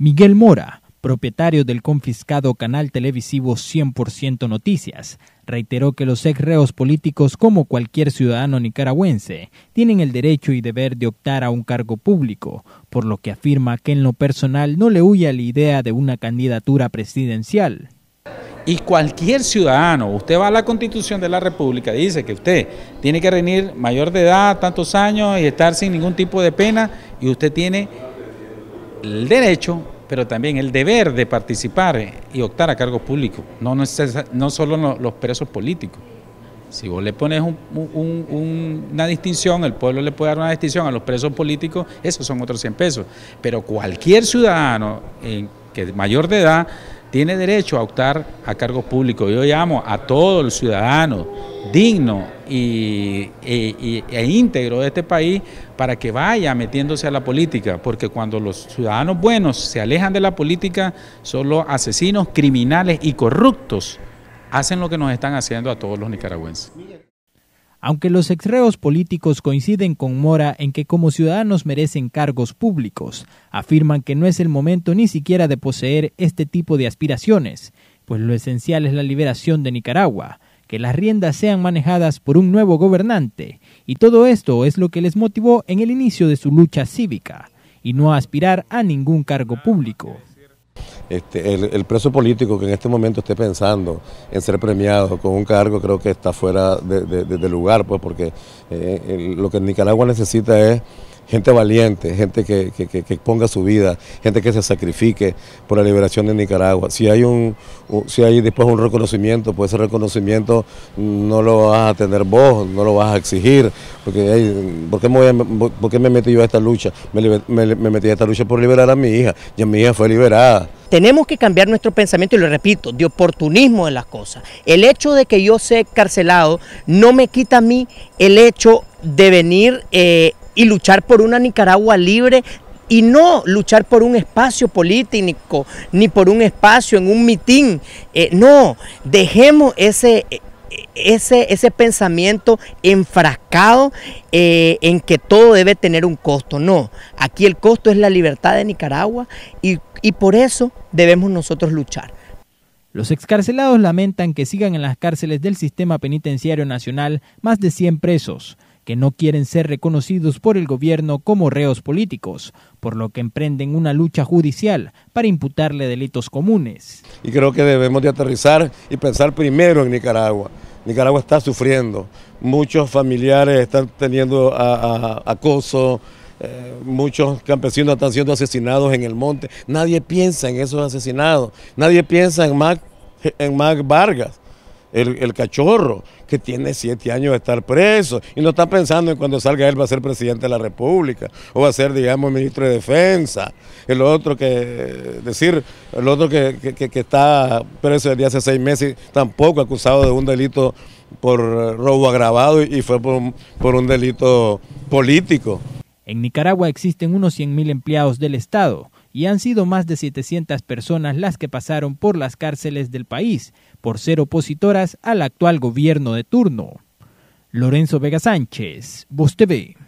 Miguel Mora, propietario del confiscado canal televisivo 100% Noticias, reiteró que los exreos políticos, como cualquier ciudadano nicaragüense, tienen el derecho y deber de optar a un cargo público, por lo que afirma que en lo personal no le huye a la idea de una candidatura presidencial. Y cualquier ciudadano, usted va a la Constitución de la República, dice que usted tiene que reunir mayor de edad, tantos años y estar sin ningún tipo de pena, y usted tiene el derecho, pero también el deber de participar y optar a cargo público, no, no solo los presos políticos. Si vos le pones una distinción, el pueblo le puede dar una distinción a los presos políticos, esos son otros 100 pesos. Pero cualquier ciudadano que es mayor de edad tiene derecho a optar a cargos públicos. Yo llamo a todo el ciudadano digno e, y, e, íntegro de este país para que vaya metiéndose a la política, porque cuando los ciudadanos buenos se alejan de la política, son los asesinos, criminales y corruptos hacen lo que nos están haciendo a todos los nicaragüenses. Aunque los exreos políticos coinciden con Mora en que como ciudadanos merecen cargos públicos, afirman que no es el momento ni siquiera de poseer este tipo de aspiraciones, pues lo esencial es la liberación de Nicaragua, que las riendas sean manejadas por un nuevo gobernante, y todo esto es lo que les motivó en el inicio de su lucha cívica, y no aspirar a ningún cargo público. Este, el, preso político que en este momento esté pensando en ser premiado con un cargo creo que está fuera de, lugar, pues porque eh, lo que Nicaragua necesita es gente valiente, gente que, ponga su vida, gente que se sacrifique por la liberación de Nicaragua. Si hay un, si hay después un reconocimiento, pues ese reconocimiento no lo vas a tener vos, no lo vas a exigir, porque ¿por, qué me metí yo a esta lucha? Me, metí a esta lucha por liberar a mi hija, ya mi hija fue liberada. Tenemos que cambiar nuestro pensamiento, y lo repito, de oportunismo de las cosas. El hecho de que yo sea carcelado no me quita a mí el hecho de venir eh, y luchar por una Nicaragua libre y no luchar por un espacio político ni por un espacio en un mitin. Eh, no, dejemos ese, e, e, ese, ese pensamiento enfrascado eh, en que todo debe tener un costo. No, aquí el costo es la libertad de Nicaragua y, y por eso debemos nosotros luchar. Los excarcelados lamentan que sigan en las cárceles del sistema penitenciario nacional más de 100 presos que no quieren ser reconocidos por el gobierno como reos políticos, por lo que emprenden una lucha judicial para imputarle delitos comunes. Y creo que debemos de aterrizar y pensar primero en Nicaragua. Nicaragua está sufriendo, muchos familiares están teniendo acoso, eh, muchos campesinos están siendo asesinados en el monte. Nadie piensa en esos asesinados, nadie piensa en Mac, en Mac Vargas el, cachorro, que tiene siete años de estar preso y no está pensando en cuando salga él va a ser presidente de la República o va a ser, digamos, ministro de Defensa. El otro que, decir, el otro que, está preso desde hace seis meses, tampoco acusado de un delito por robo agravado y fue por un, por un delito político. En Nicaragua existen unos 100.000 empleados del Estado y han sido más de 700 personas las que pasaron por las cárceles del país por ser opositoras al actual gobierno de turno. Lorenzo Vega Sánchez, Voz TV.